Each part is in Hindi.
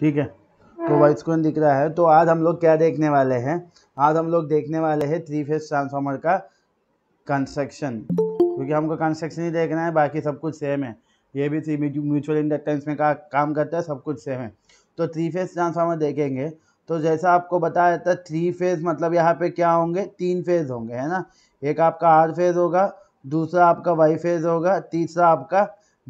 ठीक है तो वाइट कौन दिख रहा है तो आज हम लोग क्या देखने वाले हैं आज हम लोग देखने वाले हैं थ्री फेज ट्रांसफार्मर का कंस्ट्रक्शन क्योंकि हमको कंस्ट्रक्शन ही देखना है बाकी सब कुछ सेम है ये भी थ्री म्यूचुअल इंडक्टेंस में का काम करता है सब कुछ सेम है तो थ्री फेज ट्रांसफार्मर देखेंगे तो जैसा आपको बताया था थ्री फेज मतलब यहाँ पे क्या होंगे तीन फेज होंगे है ना एक आपका आर फेज होगा दूसरा आपका वाई फेज होगा तीसरा आपका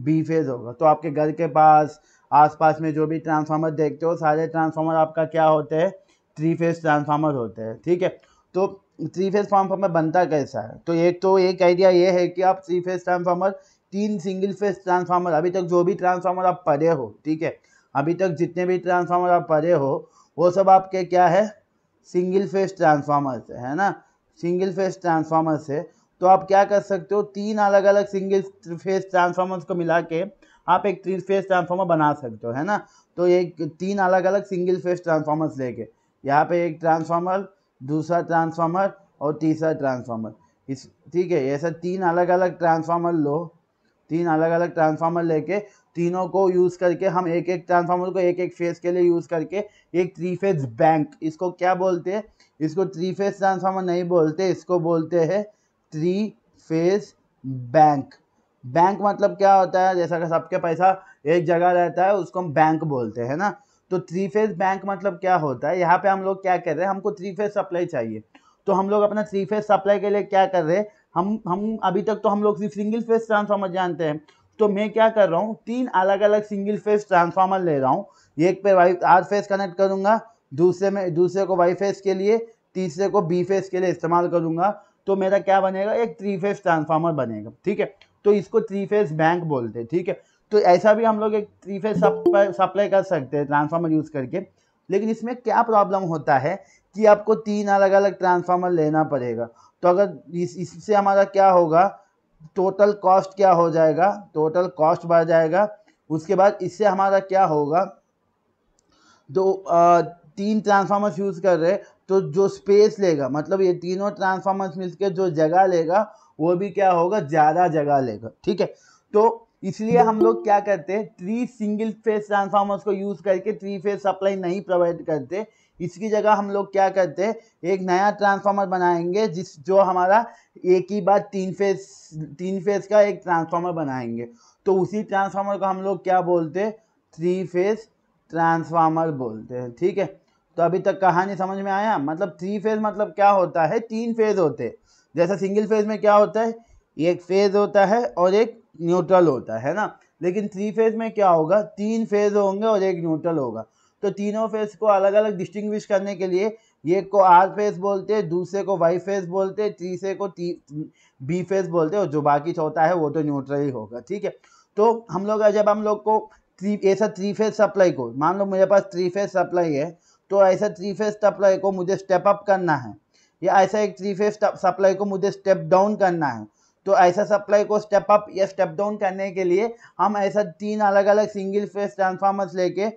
बी फेज होगा तो आपके घर के पास आसपास में जो भी ट्रांसफार्मर देखते हो सारे ट्रांसफार्मर आपका क्या होते हैं थ्री फेज ट्रांसफार्मर होते हैं ठीक है तो थ्री फेज ट्रांसफार्मर बनता कैसा है तो एक तो एक आइडिया ये है कि आप थ्री फेज ट्रांसफार्मर तीन सिंगल फेज ट्रांसफार्मर अभी तक जो भी ट्रांसफार्मर आप पढ़े हो ठीक है अभी तक जितने भी ट्रांसफार्मर आप पढ़े हो वो सब आपके क्या है सिंगल फेज ट्रांसफार्मर से है ना सिंगल फेज ट्रांसफार्मर से तो आप क्या कर सकते हो तीन अलग अलग सिंगल फेज ट्रांसफार्मर्स को मिला के आप एक थ्री फेज ट्रांसफार्मर बना सकते हो है ना तो एक तीन अलग अलग सिंगल फेज ट्रांसफार्मर्स लेके यहाँ पे एक ट्रांसफार्मर दूसरा ट्रांसफार्मर और तीसरा ट्रांसफार्मर इस ठीक है ऐसा तीन अलग अलग ट्रांसफार्मर लो तीन अलग अलग ट्रांसफार्मर लेके तीनों को यूज़ करके हम एक एक ट्रांसफार्मर को एक एक फेज के लिए यूज़ करके एक थ्री फेज बैंक इसको क्या बोलते हैं इसको थ्री फेज ट्रांसफार्मर नहीं बोलते इसको बोलते हैं थ्री फेज बैंक बैंक मतलब क्या होता है जैसा कि सबके पैसा एक जगह रहता है उसको हम बैंक बोलते हैं ना तो थ्री फेज बैंक मतलब क्या होता है यहाँ पे हम लोग क्या कर रहे हैं हमको थ्री फेज सप्लाई चाहिए तो हम लोग अपना थ्री फेज सप्लाई के लिए क्या कर रहे हैं हम हम अभी तक तो हम लोग सिर्फ सिंगल फेज ट्रांसफार्मर जानते हैं तो मैं क्या कर रहा हूँ तीन अलग अलग सिंगल फेज ट्रांसफार्मर ले रहा हूँ एक पे वाई आर फेज कनेक्ट करूँगा दूसरे में दूसरे को वाई फेज के लिए तीसरे को बी फेज के लिए इस्तेमाल करूँगा तो मेरा क्या बनेगा एक थ्री फेज ट्रांसफार्मर बनेगा ठीक है तो इसको थ्री फेज बैंक बोलते हैं ठीक है तो ऐसा भी हम लोग एक थ्री फेज सप्लाई कर सकते हैं ट्रांसफार्मर यूज़ करके लेकिन इसमें क्या प्रॉब्लम होता है कि आपको तीन अलग अलग ट्रांसफार्मर लेना पड़ेगा तो अगर इस इससे हमारा क्या होगा टोटल कॉस्ट क्या हो जाएगा टोटल कॉस्ट बढ़ जाएगा उसके बाद इससे हमारा क्या होगा तो आ, तीन ट्रांसफार्मर्स यूज़ कर रहे तो जो स्पेस लेगा मतलब ये तीनों ट्रांसफार्मर्स मिलकर जो जगह लेगा वो भी क्या होगा ज़्यादा जगह लेगा ठीक है तो इसलिए हम लोग क्या करते हैं थ्री सिंगल फेस ट्रांसफार्मर्स को यूज़ करके थ्री फेस सप्लाई नहीं प्रोवाइड करते इसकी जगह हम लोग क्या करते हैं एक नया ट्रांसफार्मर बनाएंगे जिस जो हमारा एक ही बार तीन फेस तीन फेज का एक ट्रांसफार्मर बनाएंगे तो उसी ट्रांसफार्मर को हम लोग क्या बोलते हैं थ्री फेस ट्रांसफार्मर बोलते हैं ठीक है तो अभी तक कहानी समझ में आया मतलब थ्री फेज मतलब क्या होता है तीन फेज होते हैं सिंगल फेज में क्या होता है एक फेज होता है और एक न्यूट्रल होता है ना लेकिन थ्री फेज में क्या होगा तीन फेज होंगे और एक न्यूट्रल होगा तो तीनों फेज को अलग अलग डिस्टिंग्विश करने के लिए एक को आर फेज बोलते हैं दूसरे को वाई फेज बोलते हैं तीसरे को ती, बी फेज बोलते हैं और जो बाकी चौथा है वो तो न्यूट्रल ही होगा ठीक है तो हम लोग जब हम लोग को थ्री ऐसा थ्री फेज सप्लाई को मान लो मेरे पास थ्री फेज सप्लाई है तो ऐसा थ्री फेज सप्लाई को मुझे स्टेप अप करना है या ऐसा एक थ्री फेज सप्लाई को मुझे स्टेप डाउन करना है तो ऐसा सप्लाई को स्टेप अप या स्टेप डाउन करने के लिए हम ऐसा तीन अलग अलग सिंगल फेज ट्रांसफार्मर्स लेके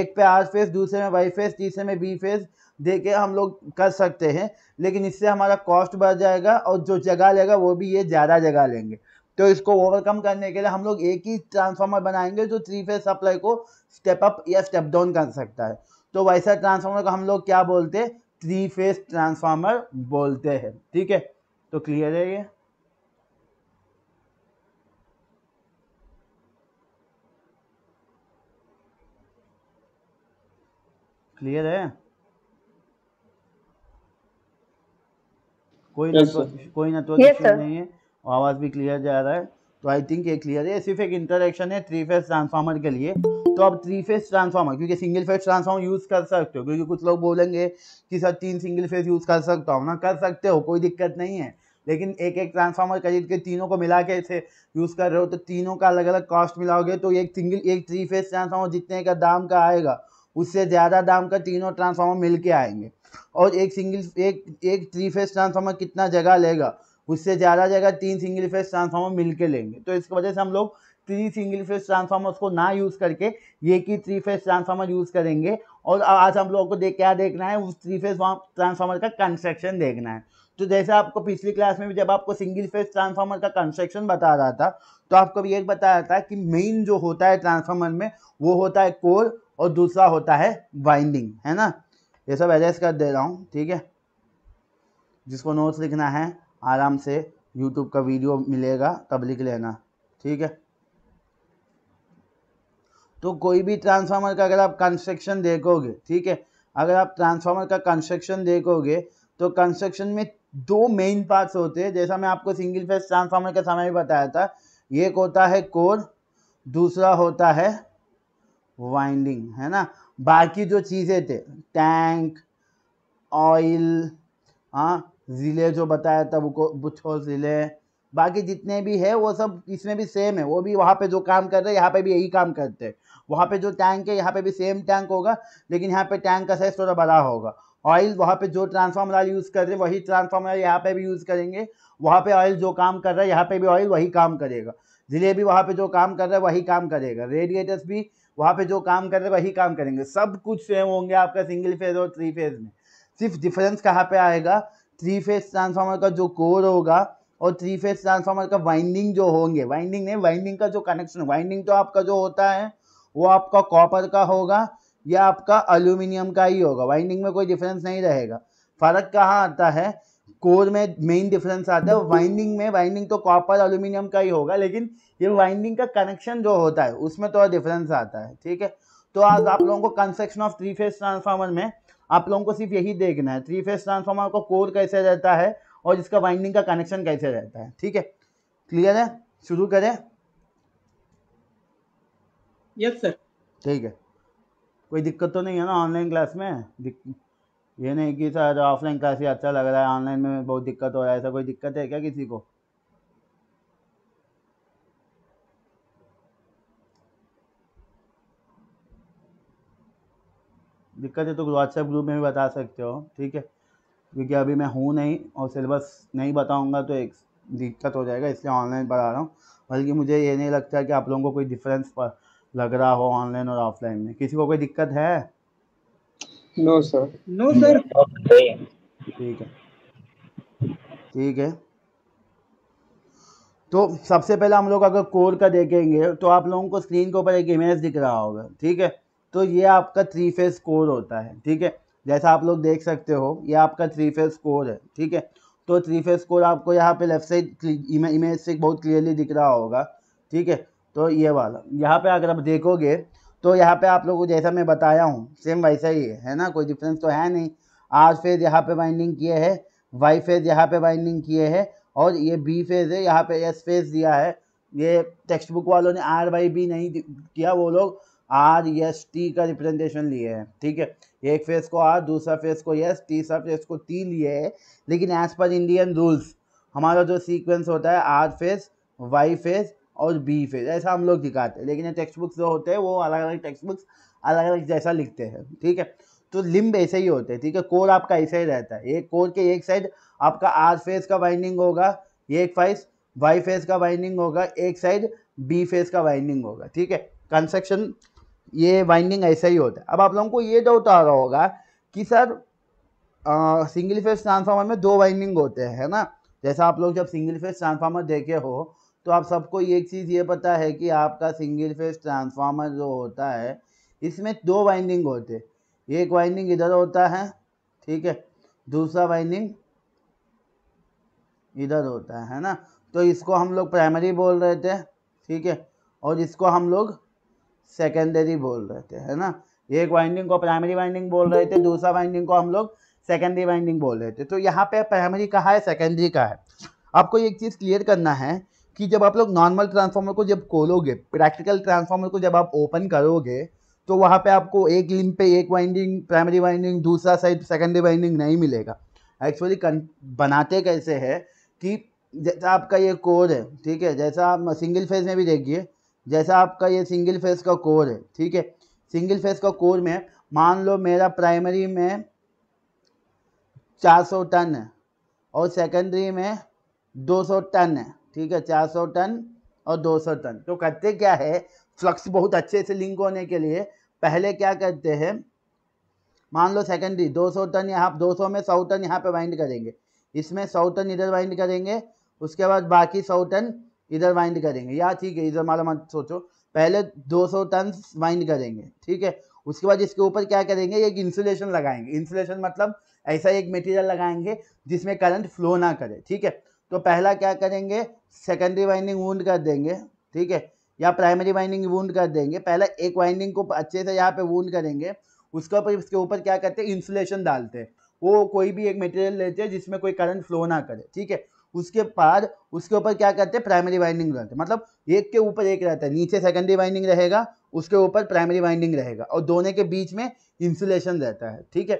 एक पे आर फेज दूसरे में वाई फेज तीसरे में बी फेज दे के हम लोग कर सकते हैं लेकिन इससे हमारा कॉस्ट बढ़ जाएगा और जो जगह लेगा वो भी ये ज़्यादा जगह लेंगे तो इसको ओवरकम करने के लिए हम लोग एक ही ट्रांसफार्मर बनाएंगे जो थ्री फेज सप्लाई को स्टेप अप या स्टेप डाउन कर सकता है तो वैसा ट्रांसफार्मर को हम लोग क्या बोलते हैं थ्री फेज ट्रांसफार्मर बोलते हैं ठीक है तो क्लियर है ये क्लियर है कोई yes, नेटवर्क कोई नेटवर्क yes, नहीं है आवाज भी क्लियर जा रहा है तो आई थिंक ये क्लियर है सिर्फ एक इंटरेक्शन है थ्री फेज ट्रांसफार्मर के लिए तो आप थ्री फेज ट्रांसफार्मर क्योंकि सिंगल फेज ट्रांसफार्मर यूज़ कर सकते हो क्योंकि कुछ लोग बोलेंगे कि सर तीन सिंगल फेज यूज़ कर सकता हूँ ना कर सकते हो कोई दिक्कत नहीं है लेकिन एक एक ट्रांसफार्मर खरीद के तीनों को मिला के ऐसे यूज़ कर रहे हो तो तीनों का अलग अलग कॉस्ट मिलाओगे तो एक सिंगल एक थ्री फेज ट्रांसफार्मर जितने का दाम का आएगा उससे ज़्यादा दाम का तीनों ट्रांसफार्मर मिल के आएंगे और एक सिंगल एक एक थ्री फेज ट्रांसफार्मर कितना जगह लेगा उससे ज़्यादा जगह तीन सिंगल फेज ट्रांसफार्मर मिलके लेंगे तो इसकी वजह से हम लोग थ्री सिंगल फेज ट्रांसफार्मर्स को ना यूज़ करके ये कि थ्री फेज ट्रांसफार्मर यूज़ करेंगे और आज हम लोगों को देख क्या देखना है उस थ्री फेज ट्रांसफार्मर का कंस्ट्रक्शन देखना है तो जैसे आपको पिछली क्लास में भी जब आपको सिंगल फेज ट्रांसफार्मर का कंस्ट्रक्शन बता रहा था तो आपको भी एक बता रहा था कि मेन जो होता है ट्रांसफार्मर में वो होता है कोर और दूसरा होता है वाइंडिंग है ना ये सब एडजस्ट कर दे रहा हूँ ठीक है जिसको नोट्स लिखना है आराम से यूट्यूब का वीडियो मिलेगा तब लिख लेना ठीक है तो कोई भी ट्रांसफार्मर का अगर आप कंस्ट्रक्शन देखोगे ठीक है अगर आप ट्रांसफार्मर का कंस्ट्रक्शन देखोगे तो कंस्ट्रक्शन में दो मेन पार्ट्स होते हैं जैसा मैं आपको सिंगल फेस ट्रांसफार्मर के समय भी बताया था एक होता है कोर दूसरा होता है वाइंडिंग है ना बाकी जो चीज़ें थे टैंक ऑयल हाँ ज़िले जो बताया था वो बुछो ज़िले बाकी जितने भी है वो सब इसमें भी सेम है वो भी वहाँ पे जो काम कर रहे हैं यहाँ पे भी यही काम करते हैं वहाँ पे जो टैंक है यहाँ पे भी सेम टैंक होगा लेकिन यहाँ पे टैंक का साइज थोड़ा बड़ा होगा ऑयल वहाँ पे जो ट्रांसफार्मर यूज़ कर रहे हैं वही ट्रांसफार्मर यहाँ पे भी यूज़ करेंगे वहाँ पे ऑयल जो काम कर रहा है यहाँ पे भी ऑयल वही काम करेगा ज़िले भी वहाँ पे जो काम कर रहा है वही काम करेगा रेडिएटर्स भी वहाँ पे जो काम कर रहे हैं वही काम करेंगे सब कुछ सेम होंगे आपका सिंगल फेज और थ्री फेज में सिर्फ डिफरेंस कहाँ पर आएगा थ्री फेज ट्रांसफार्मर का जो कोर होगा और थ्री फेज ट्रांसफार्मर का वाइंडिंग जो होंगे वाइंडिंग नहीं वाइंडिंग का जो कनेक्शन वाइंडिंग तो आपका जो होता है वो आपका कॉपर का होगा या आपका अल्यूमिनियम का ही होगा वाइंडिंग में कोई डिफरेंस नहीं रहेगा फ़र्क कहाँ आता है कोर में मेन डिफरेंस आता है वाइंडिंग में वाइंडिंग तो कॉपर अल्यूमिनियम का ही होगा लेकिन ये वाइंडिंग का कनेक्शन जो होता है उसमें थोड़ा तो डिफरेंस आता है ठीक है तो आज आप लोगों को construction of three phase transformer में आप लोगों को सिर्फ यही देखना है थ्री फेज ट्रांसफार्मर का कोर कैसे रहता है और इसका वाइंडिंग का कनेक्शन कैसे रहता है ठीक है क्लियर है शुरू करें यस सर ठीक है कोई दिक्कत तो नहीं है ना ऑनलाइन क्लास में ये नहीं कि सर ऑफलाइन क्लास ही अच्छा लग रहा है ऑनलाइन में बहुत दिक्कत हो रहा है ऐसा कोई दिक्कत है क्या किसी को दिक्कत है तो व्हाट्सएप ग्रुप में भी बता सकते हो ठीक है क्योंकि अभी मैं हूँ नहीं और सिलेबस नहीं बताऊँगा तो एक दिक्कत हो जाएगा इसलिए ऑनलाइन पढ़ा रहा हूँ बल्कि मुझे ये नहीं लगता कि आप लोगों को कोई डिफरेंस लग रहा हो ऑनलाइन और ऑफलाइन में किसी को कोई दिक्कत है नो सर नो सर ठीक है ठीक है तो सबसे पहले हम लोग अगर कोर का देखेंगे तो आप लोगों को स्क्रीन के ऊपर एक इमेज दिख रहा होगा ठीक है तो ये आपका थ्री फेज कोर होता है ठीक है जैसा आप लोग देख सकते हो ये आपका थ्री फेज कोर है ठीक है तो थ्री फेज कोर आपको यहाँ पे लेफ्ट साइड इमेज से बहुत क्लियरली दिख रहा होगा ठीक है तो ये वाला यहाँ पे अगर आप देखोगे तो यहाँ पे आप लोगों को जैसा मैं बताया हूँ सेम वैसा ही है है ना कोई डिफरेंस तो है नहीं आर फेज यहाँ पे बाइंडिंग किए है वाई फेज यहाँ पे बाइंडिंग किए है और ये बी फेज है यहाँ पे एस फेज दिया है ये टेक्स्ट बुक वालों ने आर वाई बी नहीं किया वो लोग आर यस टी का रिप्रेजेंटेशन लिए है ठीक है एक फेस को आर दूसरा फेस को यस तीसरा फेस को टी लिए है लेकिन एज पर इंडियन रूल्स हमारा जो सीक्वेंस होता है आर फेस वाई फेस और बी फेस ऐसा हम लोग दिखाते हैं लेकिन ये टेक्स्ट बुक्स जो होते हैं वो अलग अलग टेक्स्ट बुक्स अलग अलग जैसा लिखते हैं ठीक है तो लिम्ब ऐसे ही होते हैं ठीक है कोर आपका ऐसे ही रहता है एक कोर के एक साइड आपका आर फेस का वाइंडिंग होगा एक फाइस वाई फेस का वाइंडिंग होगा एक साइड बी फेस का वाइंडिंग होगा ठीक है कंस्ट्रक्शन ये वाइंडिंग ऐसा ही होता है अब आप लोगों को ये डाउट आ रहा होगा कि सर सिंगल फेज ट्रांसफार्मर में दो वाइंडिंग होते हैं है ना जैसा आप लोग जब सिंगल फेज ट्रांसफार्मर देखे हो तो आप सबको एक चीज़ ये पता है कि आपका सिंगल फेज ट्रांसफार्मर जो होता है इसमें दो वाइंडिंग होते हैं एक वाइंडिंग इधर होता है ठीक है दूसरा वाइंडिंग इधर होता है ना तो इसको हम लोग प्राइमरी बोल रहे थे ठीक है और इसको हम लोग सेकेंडरी बोल रहे थे है ना एक वाइंडिंग को प्राइमरी वाइंडिंग बोल रहे थे दूसरा वाइंडिंग को हम लोग सेकेंडरी वाइंडिंग बोल रहे थे तो यहाँ पे प्राइमरी कहा है सेकेंडरी का है आपको एक चीज़ क्लियर करना है कि जब आप लोग नॉर्मल ट्रांसफार्मर को जब खोलोगे प्रैक्टिकल ट्रांसफार्मर को जब आप ओपन करोगे तो वहाँ पे आपको एक लिंक पे एक वाइंडिंग प्राइमरी वाइंडिंग दूसरा साइड सेकेंडरी वाइंडिंग नहीं मिलेगा एक्चुअली बनाते कैसे है कि जैसा आपका ये कोर है ठीक है जैसा आप सिंगल फेज में भी देखिए जैसा आपका ये सिंगल फेस का कोर है ठीक है सिंगल फेस का कोर में मान लो मेरा प्राइमरी में 400 टन है और सेकेंडरी में 200 टन है ठीक है 400 टन और 200 टन तो करते क्या है फ्लक्स बहुत अच्छे से लिंक होने के लिए पहले क्या करते हैं मान लो सेकेंडरी 200 टन यहाँ 200 में 100 टन यहाँ पे वाइंड करेंगे इसमें 100 टन इधर वाइंड करेंगे उसके बाद बाकी 100 टन इधर वाइंड करेंगे या ठीक है इधर माला मत सोचो पहले 200 टन वाइंड करेंगे ठीक है उसके बाद इसके ऊपर क्या करेंगे एक इंसुलेशन लगाएंगे इंसुलेशन मतलब ऐसा एक मटेरियल लगाएंगे जिसमें करंट फ्लो ना करे ठीक है तो पहला क्या करेंगे सेकेंडरी वाइंडिंग वूंड कर देंगे ठीक है या प्राइमरी वाइंडिंग वूंड कर देंगे पहले एक वाइंडिंग को अच्छे से यहाँ पे वूंड करेंगे उसके ऊपर इसके ऊपर क्या करते हैं इंसुलेशन डालते हैं वो कोई भी एक मटेरियल लेते हैं जिसमें कोई करंट फ्लो ना करे ठीक है उसके बाद उसके ऊपर क्या करते हैं प्राइमरी वाइंडिंग रहते मतलब एक के ऊपर एक रहता है नीचे सेकेंडरी वाइंडिंग रहेगा उसके ऊपर प्राइमरी वाइंडिंग रहेगा और दोनों के बीच में इंसुलेशन रहता है ठीक है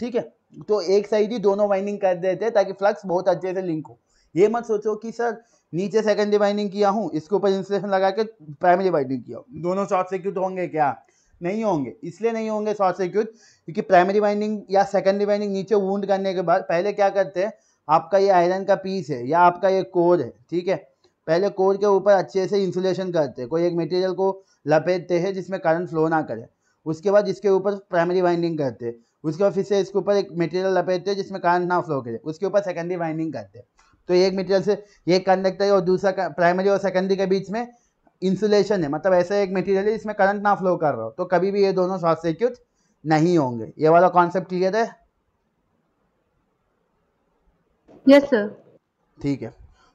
ठीक है तो एक साइड ही दोनों वाइंडिंग कर देते हैं ताकि फ्लक्स बहुत अच्छे से लिंक हो ये मत सोचो कि सर नीचे सेकेंडरी वाइंडिंग किया हूँ इसके ऊपर इंसुलेशन लगा के प्राइमरी वाइंडिंग किया दोनों शॉर्ट सर्क्यूट होंगे क्या नहीं होंगे इसलिए नहीं होंगे शॉर्ट सर्क्यूट क्योंकि प्राइमरी वाइंडिंग या सेकेंडरी वाइंडिंग नीचे वूंड करने के बाद पहले क्या करते हैं आपका ये आयरन का पीस है या आपका ये कोर है ठीक है पहले कोर के ऊपर अच्छे से इंसुलेशन करते हैं कोई एक मटेरियल को लपेटते हैं जिसमें करंट फ्लो ना करे उसके बाद इसके ऊपर प्राइमरी वाइंडिंग करते हैं उसके बाद फिर से इसके ऊपर एक मटेरियल लपेटते हैं जिसमें करंट ना फ्लो करे उसके ऊपर सेकेंडरी वाइंडिंग करते हैं तो एक मटेरियल से एक कंडक्टर और दूसरा प्राइमरी और सेकेंडरी के बीच में इंसुलेशन है मतलब ऐसा एक मटेरियल है जिसमें करंट ना फ्लो कर रहा हो तो कभी भी ये दोनों शॉर्ट सर्क्यूट नहीं होंगे ये वाला कॉन्सेप्ट क्लियर है यस सर ठीक है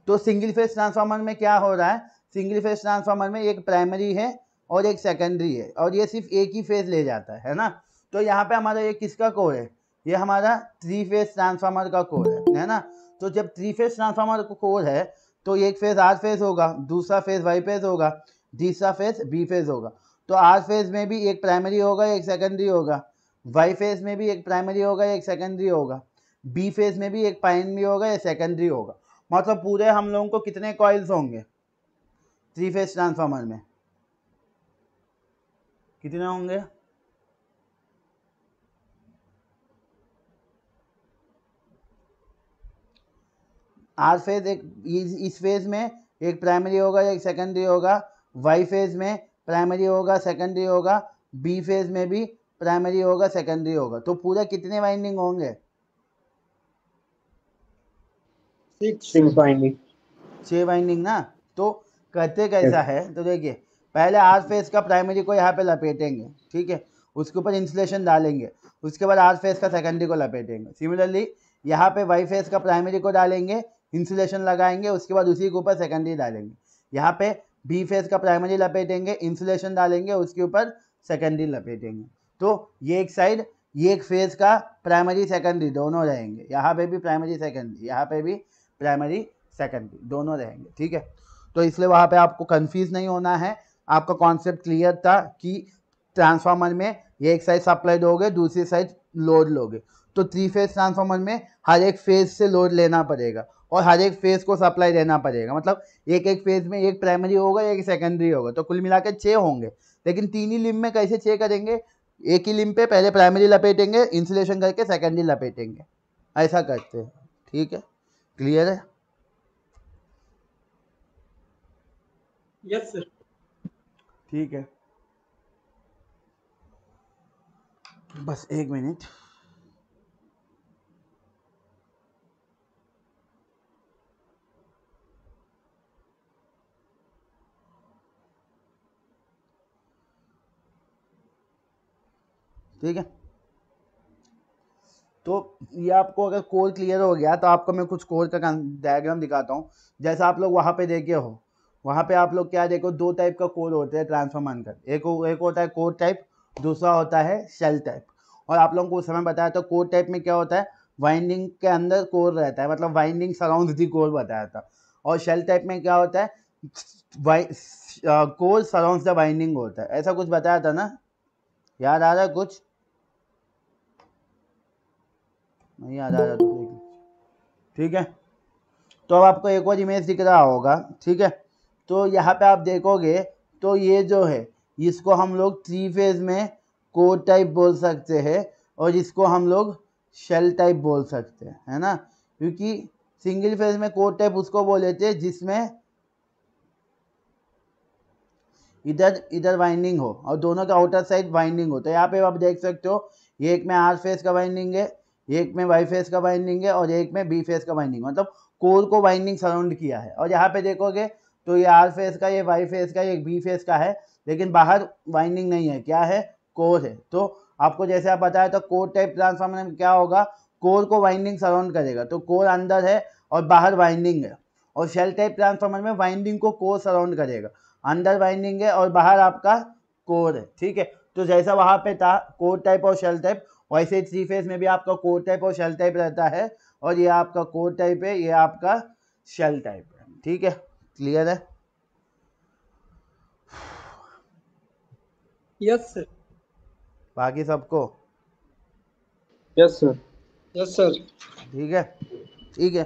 तो सिंगल फेज ट्रांसफार्मर में क्या हो रहा है सिंगल फेज ट्रांसफार्मर में एक प्राइमरी है और एक सेकेंडरी है और ये सिर्फ एक ही फेज ले जाता है है ना तो यहाँ पे हमारा ये किसका कोर है ये हमारा थ्री फेज ट्रांसफार्मर का कोर है है ना तो जब थ्री फेज ट्रांसफार्मर का कोर है तो एक फेज आर फेज होगा दूसरा फेज वाई फेज होगा तीसरा फेज बी फेज होगा तो आर फेज में भी एक प्राइमरी होगा एक सेकेंडरी होगा वाई फेज में भी एक प्राइमरी होगा एक सेकेंडरी होगा बी फेज में भी एक प्राइमरी होगा या सेकेंडरी होगा मतलब पूरे हम लोगों को कितने कॉइल्स होंगे थ्री फेज ट्रांसफार्मर में कितने होंगे आर फेज एक इस फेज में एक प्राइमरी होगा या एक सेकेंडरी होगा वाई फेज में प्राइमरी होगा सेकेंडरी होगा बी फेज में भी प्राइमरी होगा सेकेंडरी होगा तो पूरा कितने वाइंडिंग होंगे सिक्स वाइंडिंग ना तो कहते कैसा है तो देखिए पहले आर फेस का प्राइमरी को यहाँ पे लपेटेंगे ठीक है उसके ऊपर इंसुलेशन डालेंगे उसके बाद आर फेस का सेकेंडरी को लपेटेंगे सिमिलरली यहाँ पे वाई फेस का प्राइमरी को डालेंगे इंसुलेशन लगाएंगे उसके बाद उसी के ऊपर सेकेंडरी डालेंगे यहाँ पे बी फेस का प्राइमरी लपेटेंगे इंसुलेशन डालेंगे उसके ऊपर सेकेंडरी लपेटेंगे तो ये एक साइड ये एक फेज का प्राइमरी सेकेंडरी दोनों रहेंगे यहाँ पे भी प्राइमरी सेकेंडरी यहाँ पे भी प्राइमरी सेकेंडरी दोनों रहेंगे ठीक है तो इसलिए वहाँ पे आपको कंफ्यूज नहीं होना है आपका कॉन्सेप्ट क्लियर था कि ट्रांसफार्मर में एक साइड सप्लाई दोगे दूसरी साइड लोड लोगे तो थ्री फेज ट्रांसफार्मर में हर एक फेज से लोड लेना पड़ेगा और हर एक फेज को सप्लाई देना पड़ेगा मतलब एक एक फेज में एक प्राइमरी होगा एक सेकेंडरी होगा तो कुल मिला के छः होंगे लेकिन तीन ही लिम्ब में कैसे छः करेंगे एक ही लिम्ब पे पहले प्राइमरी लपेटेंगे इंसुलेशन करके सेकेंडरी लपेटेंगे ऐसा करते हैं ठीक है क्लियर है यस ठीक है बस एक मिनट ठीक है तो ये आपको अगर कोर क्लियर हो गया तो आपको मैं कुछ कोर का डायग्राम दिखाता हूँ जैसा आप लोग वहाँ पे देखे हो वहाँ पे आप लोग क्या देखो दो टाइप का कोर होते हैं ट्रांसफॉर्म अनकर एक एक होता है कोर टाइप दूसरा होता है शेल टाइप और आप लोगों को उस समय बताया था कोर टाइप में क्या होता है वाइंडिंग के अंदर कोर रहता है मतलब वाइंडिंग सराउंड दी कोर बताया था और शेल टाइप में क्या होता है कोर सराउंड द वाइंडिंग होता है ऐसा कुछ बताया था ना याद आ रहा है कुछ नहीं आ जा ठीक है तो अब आपको एक और इमेज दिख रहा होगा ठीक है तो यहाँ पे आप देखोगे तो ये जो है इसको हम लोग थ्री फेज में कोड टाइप बोल सकते हैं और इसको हम लोग शेल टाइप बोल सकते हैं है ना क्योंकि सिंगल फेज में कोड टाइप उसको बोल लेते हैं जिसमें इधर इधर वाइंडिंग हो और दोनों का आउटर साइड वाइंडिंग हो तो यहाँ पे आप देख सकते हो ये एक में आर फेज का वाइंडिंग है एक में वाई फेस का बाइंडिंग है और एक में बी फेस का बाइंडिंग मतलब कोर को बाइंडिंग सराउंड किया है और यहाँ पे देखोगे तो ये आर फेस का ये वाई फेस का ये बी फेस का है लेकिन बाहर वाइंडिंग नहीं है क्या है कोर है तो आपको जैसे आप बताया तो कोर टाइप ट्रांसफार्मर में क्या होगा कोर को वाइंडिंग सराउंड करेगा तो कोर अंदर है और बाहर वाइंडिंग है और शेल टाइप ट्रांसफार्मर में वाइंडिंग को कोर सराउंड करेगा अंदर वाइंडिंग है और बाहर आपका कोर है ठीक है तो जैसा वहाँ पे था कोर टाइप और शेल टाइप वैसे थ्री फेज में भी आपका कोर टाइप और शेल टाइप रहता है और ये आपका कोर टाइप है ये आपका शेल टाइप है ठीक है क्लियर है यस सर बाकी सबको यस सर यस सर ठीक है ठीक है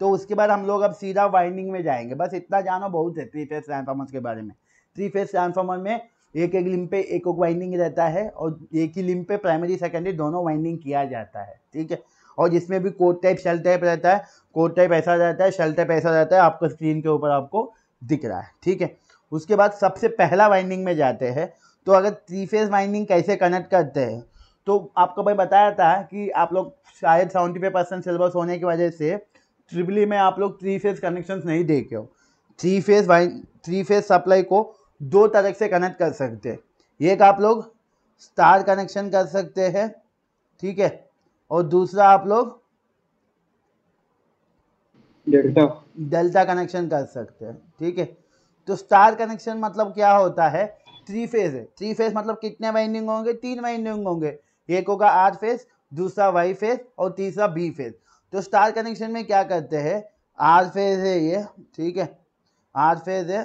तो उसके बाद हम लोग अब सीधा वाइंडिंग में जाएंगे बस इतना जानो बहुत है थ्री फेज ट्रांसफार्मर्स के बारे में थ्री फेज ट्रांसफार्मर में एक एक लिम पे एक एक वाइंडिंग रहता है और एक ही लिम पे प्राइमरी सेकेंडरी दोनों वाइंडिंग किया जाता है ठीक है और जिसमें भी कोड टाइप शेल टाइप रहता है कोड टाइप ऐसा रहता है शेल टाइप ऐसा रहता है आपको स्क्रीन के ऊपर आपको दिख रहा है ठीक है उसके बाद सबसे पहला वाइंडिंग में जाते हैं तो अगर थ्री फेज वाइंडिंग कैसे कनेक्ट करते हैं तो आपको भाई बताया था कि आप लोग शायद सेवेंटी फाइव परसेंट सिलेबस होने की वजह से ट्रिपली में आप लोग थ्री फेज कनेक्शंस नहीं देखे हो थ्री फेज वाइन थ्री फेज सप्लाई को दो तरह से कनेक्ट कर सकते हैं एक आप लोग स्टार कनेक्शन कर सकते हैं ठीक है और दूसरा आप लोग डेल्टा डेल्टा कनेक्शन कर सकते हैं ठीक है तो स्टार कनेक्शन मतलब क्या होता है थ्री फेज है थ्री फेज मतलब कितने वाइंडिंग होंगे तीन वाइंडिंग होंगे एक होगा आर फेज दूसरा वाई फेज और तीसरा बी फेज तो स्टार कनेक्शन में क्या करते हैं आर फेज है ये ठीक है आर फेज है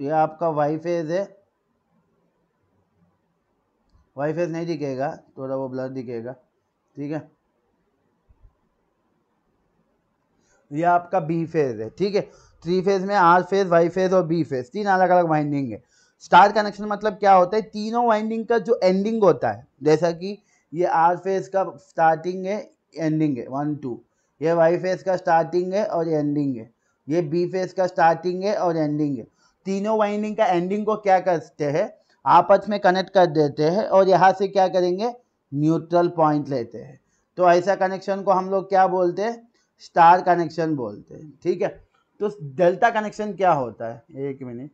ये आपका वाई फेज है वाई फेज नहीं दिखेगा थोड़ा वो ब्लर दिखेगा ठीक है ये आपका बी फेज है ठीक है थ्री फेज में आर फेज वाई फेज और बी फेज तीन अलग अलग वाइंडिंग है स्टार कनेक्शन मतलब क्या होता है तीनों वाइंडिंग का जो एंडिंग होता है जैसा कि ये आर फेज का स्टार्टिंग है एंडिंग है वन टू ये वाई फेज का स्टार्टिंग है और एंडिंग है ये बी फेज का स्टार्टिंग है और एंडिंग है तीनों वाइंडिंग का एंडिंग को क्या करते हैं आपस में कनेक्ट कर देते हैं और यहाँ से क्या करेंगे न्यूट्रल पॉइंट लेते हैं तो ऐसा कनेक्शन को हम लोग क्या बोलते हैं स्टार कनेक्शन बोलते हैं ठीक है तो डेल्टा कनेक्शन क्या होता है एक मिनट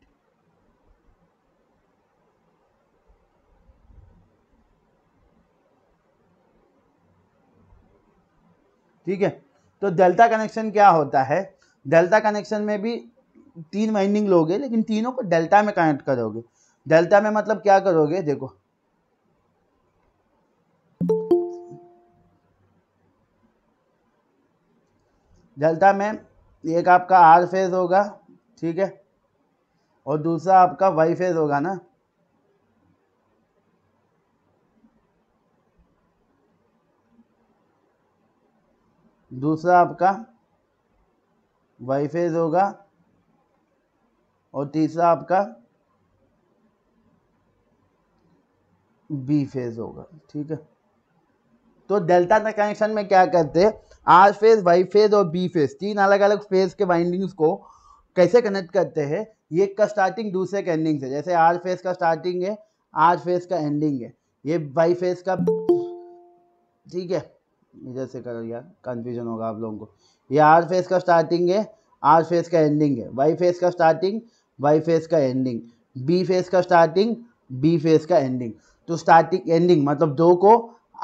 ठीक है तो डेल्टा कनेक्शन क्या होता है डेल्टा कनेक्शन में भी तीन वाइंडिंग लोगे लेकिन तीनों को डेल्टा में कनेक्ट करोगे डेल्टा में मतलब क्या करोगे देखो डेल्टा में एक आपका आर फेज होगा ठीक है और दूसरा आपका वाई फेज होगा ना दूसरा आपका वाई फेज होगा और तीसरा आपका बी फेज होगा ठीक है तो डेल्टा कनेक्शन में क्या करते हैं आर फेज वाई फेज और बी फेज तीन अलग अलग फेज के वाइंडिंग्स को कैसे कनेक्ट करते हैं ये का स्टार्टिंग दूसरे के एंडिंग से जैसे आर फेज का स्टार्टिंग है आर फेज का एंडिंग है ये वाई फेज का ठीक है जैसे करो यार कन्फ्यूजन होगा आप लोगों को ये आर फेज का स्टार्टिंग है आर फेज का एंडिंग है वाई फेज का स्टार्टिंग वाई फेज का एंडिंग बी फेज का स्टार्टिंग बी फेज का एंडिंग तो स्टार्टिंग एंडिंग मतलब दो को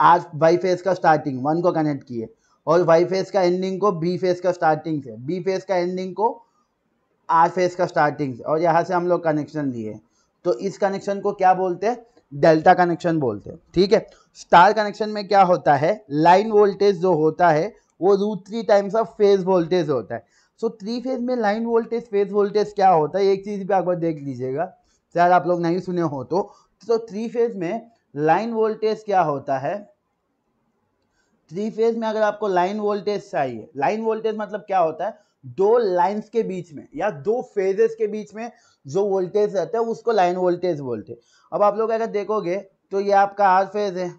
आज वाई फेज का स्टार्टिंग वन को कनेक्ट किए और वाई फेज का एंडिंग को बी फेज का स्टार्टिंग से बी फेज का एंडिंग को आर फेज का स्टार्टिंग से और यहाँ से हम लोग कनेक्शन लिए तो इस कनेक्शन को क्या बोलते हैं डेल्टा कनेक्शन बोलते हैं ठीक है स्टार कनेक्शन में क्या होता है लाइन वोल्टेज जो होता है वो root three times of phase voltage होता है सो थ्री फेज में लाइन वोल्टेज फेज वोल्टेज क्या होता है एक चीज़ भी आपको देख लीजिएगा शायद आप लोग नहीं सुने हो तो तो थ्री फेज में लाइन वोल्टेज क्या होता है थ्री फेज में अगर आपको लाइन वोल्टेज चाहिए लाइन वोल्टेज मतलब क्या होता है दो लाइंस के बीच में या दो फेजेस के बीच में जो वोल्टेज रहता है उसको लाइन वोल्टेज बोलते हैं अब आप लोग अगर देखोगे तो ये आपका आर फेज है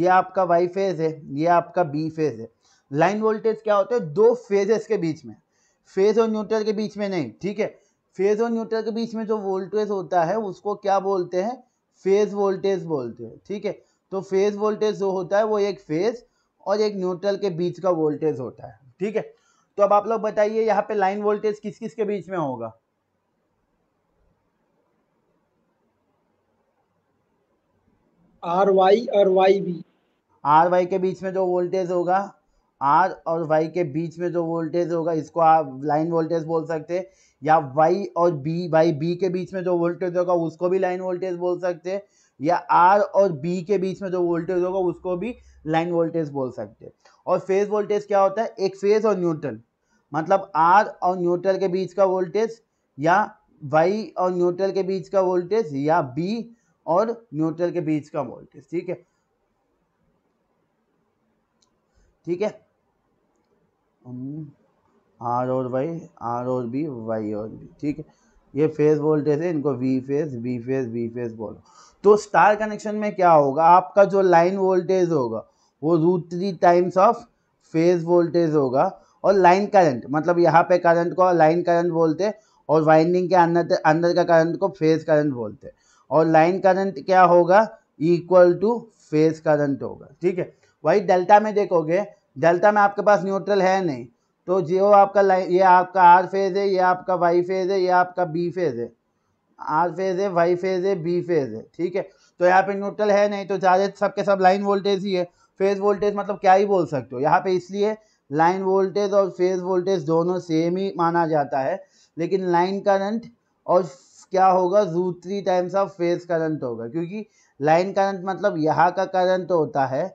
ये आपका वाई फेज है ये आपका बी फेज है लाइन वोल्टेज क्या होता है दो फेजेस के बीच में फेज और न्यूट्रल के बीच में नहीं ठीक है फेज और न्यूट्रल के बीच में जो वोल्टेज होता है उसको क्या बोलते हैं फेज वोल्टेज बोलते हैं ठीक है तो फेज वोल्टेज जो होता है वो एक फेज और एक न्यूट्रल के बीच का वोल्टेज होता है ठीक है तो अब आप लोग बताइए यहाँ पे लाइन वोल्टेज किस किस के बीच में होगा आर वाई और वाई बी आर वाई के बीच में जो वोल्टेज होगा आर और वाई के बीच में जो वोल्टेज होगा इसको आप लाइन वोल्टेज बोल सकते हैं या वाई और बी वाई बी के बीच में जो वोल्टेज होगा उसको भी लाइन वोल्टेज बोल सकते हैं या आर और बी के बीच में जो वोल्टेज होगा उसको भी लाइन वोल्टेज बोल सकते हैं और फेज वोल्टेज क्या होता है एक फेज और न्यूट्रल मतलब आर और न्यूट्रल के बीच का वोल्टेज या वाई और न्यूट्रल के बीच का वोल्टेज या बी और न्यूट्रल के बीच का वोल्टेज ठीक है ठीक है आर और वाई आर और बी वाई और बी ठीक है ये फेज वोल्टेज है इनको V phase B phase B phase बोलो तो स्टार कनेक्शन में क्या होगा आपका जो लाइन वोल्टेज होगा वो root three times of phase voltage होगा और लाइन करंट मतलब यहाँ पे करंट को लाइन करंट बोलते और वाइंडिंग के अंदर अंदर का करंट को फेज करंट बोलते और लाइन करंट क्या होगा इक्वल टू फेज करंट होगा ठीक है वही डेल्टा में देखोगे डेल्टा में आपके पास न्यूट्रल है नहीं तो जो आपका लाइन ये आपका आर फेज़ है ये आपका वाई फेज़ है ये आपका बी फेज़ है आर फेज़ है वाई फेज़ है बी फेज़ है ठीक है तो यहाँ पे न्यूट्रल है नहीं तो चार्जेस सबके सब लाइन वोल्टेज ही है फेज़ वोल्टेज मतलब क्या ही बोल सकते हो यहाँ पे इसलिए लाइन वोल्टेज और फेज़ वोल्टेज दोनों सेम ही माना जाता है लेकिन लाइन करंट और क्या होगा जू three times of phase current होगा क्योंकि लाइन करंट मतलब यहाँ का करंट होता है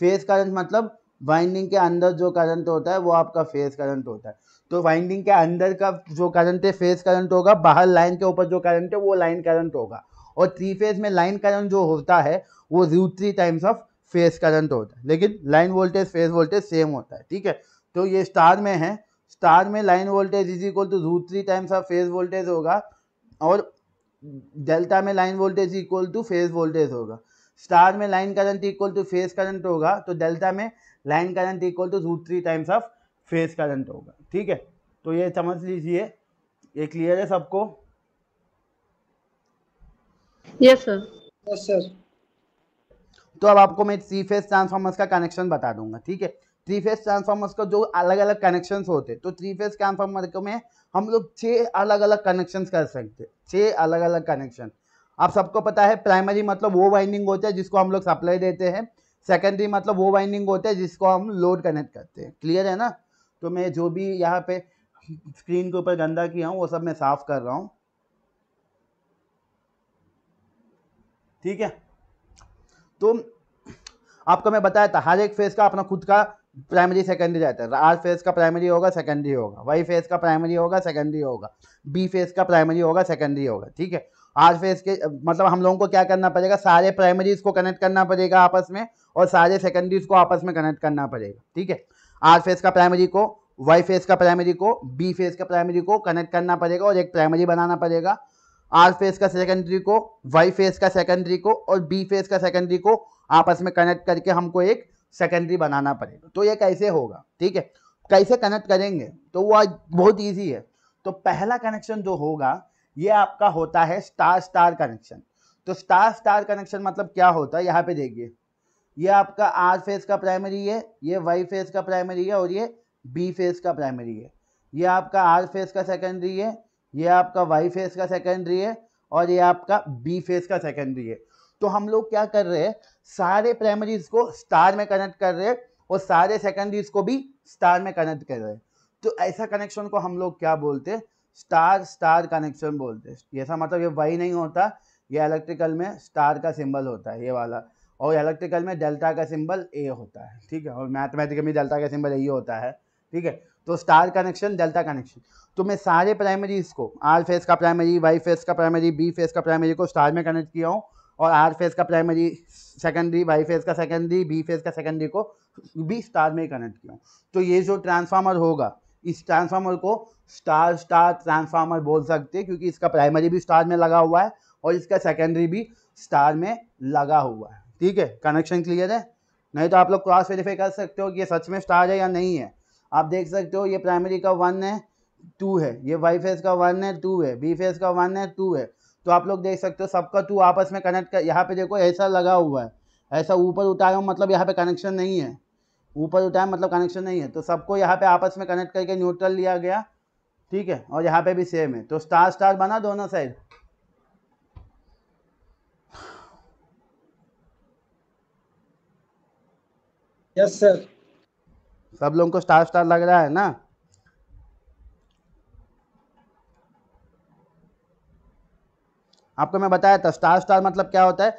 फेज़ करंट मतलब वाइंडिंग के अंदर जो करंट होता है वो आपका फेस करंट होता है तो वाइंडिंग के अंदर का जो करंट है फेस करंट होगा बाहर लाइन के ऊपर जो करंट है वो लाइन करंट होगा और थ्री फेज में लाइन करंट जो होता है वो root three times of phase current होता है लेकिन line voltage phase voltage same होता है ठीक है तो ये स्टार में है स्टार में line voltage is equal to root three times of phase voltage होगा और डेल्टा में line voltage equal to phase voltage होगा स्टार में line current equal to phase current होगा तो डेल्टा में line current equal to root three times of phase current होगा ठीक है तो ये समझ लीजिए ये क्लियर है सबको यस सर यस सर तो अब आपको मैं थ्री फेज ट्रांसफॉर्मर्स का कनेक्शन बता दूंगा ठीक है थ्री फेज ट्रांसफॉर्मर्स का जो अलग अलग कनेक्शन होते हैं तो थ्री फेज ट्रांसफॉर्मर में हम लोग छह अलग अलग कनेक्शन कर सकते छह अलग अलग कनेक्शन आप सबको पता है प्राइमरी मतलब वो वाइंडिंग होता है जिसको हम लोग सप्लाई देते हैं सेकेंडरी मतलब वो वाइंडिंग होता है जिसको हम लोड कनेक्ट करते हैं क्लियर है ना तो मैं जो भी यहाँ पे स्क्रीन के ऊपर गंदा किया हूँ वो सब मैं साफ़ कर रहा हूँ ठीक है तो आपको मैं बताया था हर एक फेज़ का अपना खुद का प्राइमरी सेकेंडरी रहता है आर फेज का प्राइमरी होगा सेकेंडरी होगा वाई फेज का प्राइमरी होगा सेकेंडरी होगा बी फेज का प्राइमरी होगा सेकेंडरी होगा ठीक है आज फिर इसके मतलब हम लोगों को क्या करना पड़ेगा सारे प्राइमरीज को कनेक्ट करना पड़ेगा आपस में और सारे सेकेंडरीज को आपस में कनेक्ट करना पड़ेगा ठीक है आर फेस का प्राइमरी को वाई फेस का प्राइमरी को बी फेस का प्राइमरी को कनेक्ट करना पड़ेगा और एक प्राइमरी बनाना पड़ेगा आर फेस का सेकेंडरी को वाई फेस का सेकेंडरी को और बी फेस का सेकेंडरी को आपस में कनेक्ट करके हमको एक सेकेंडरी बनाना पड़ेगा तो ये कैसे होगा ठीक है कैसे कनेक्ट करेंगे तो वह बहुत ईजी है तो पहला कनेक्शन जो होगा ये आपका होता है स्टार स्टार कनेक्शन तो स्टार स्टार कनेक्शन मतलब क्या होता है यहाँ पे देखिए ये आपका आर फेज का प्राइमरी है ये वाई फेज का प्राइमरी है और ये बी फेज का प्राइमरी है ये आपका आर फेज का सेकेंडरी है ये आपका वाई फेज का सेकेंडरी है और ये आपका बी फेज का सेकेंडरी है तो हम लोग क्या कर रहे हैं सारे प्राइमरीज को स्टार में कनेक्ट कर रहे हैं और सारे सेकेंडरीज को भी स्टार में कनेक्ट कर रहे हैं तो ऐसा कनेक्शन को हम लोग क्या बोलते हैं स्टार स्टार कनेक्शन बोलते हैं ऐसा मतलब ये वही नहीं होता ये इलेक्ट्रिकल में स्टार का सिंबल होता है ये वाला और इलेक्ट्रिकल में डेल्टा का सिंबल ए होता है ठीक है और मैथमेटिकल में डेल्टा का सिंबल यही होता है ठीक है तो स्टार कनेक्शन डेल्टा कनेक्शन तो मैं सारे प्राइमरीज को आर फेस का प्राइमरी वाई फेस का प्राइमरी बी फेस का प्राइमरी को स्टार में कनेक्ट किया हूँ और आर फेस का प्राइमरी सेकेंडरी वाई फेस का सेकेंडरी बी फेस का सेकेंडरी को भी स्टार में कनेक्ट किया हूँ तो ये जो ट्रांसफार्मर होगा इस ट्रांसफार्मर को स्टार स्टार ट्रांसफार्मर बोल सकते हैं क्योंकि इसका प्राइमरी भी स्टार में लगा हुआ है और इसका सेकेंडरी भी स्टार में लगा हुआ है ठीक है कनेक्शन क्लियर है नहीं तो आप लोग क्रॉस वेरीफाई कर सकते हो कि ये सच में स्टार है या नहीं है आप देख सकते हो ये प्राइमरी का वन है टू है ये वाई फेस का वन है टू है बी फेस का वन है टू है तो आप लोग देख सकते हो सबका टू आपस में कनेक्ट कर यहाँ पे देखो ऐसा लगा हुआ है ऐसा ऊपर उठाया हूँ मतलब यहाँ पे कनेक्शन नहीं है ऊपर उठाए तो मतलब कनेक्शन नहीं है तो सबको यहाँ पे आपस में कनेक्ट करके न्यूट्रल लिया गया ठीक है और यहाँ पे भी सेम है तो स्टार स्टार बना दोनों साइड यस सर सब लोगों को स्टार स्टार लग रहा है ना आपको मैं बताया था स्टार स्टार मतलब क्या होता है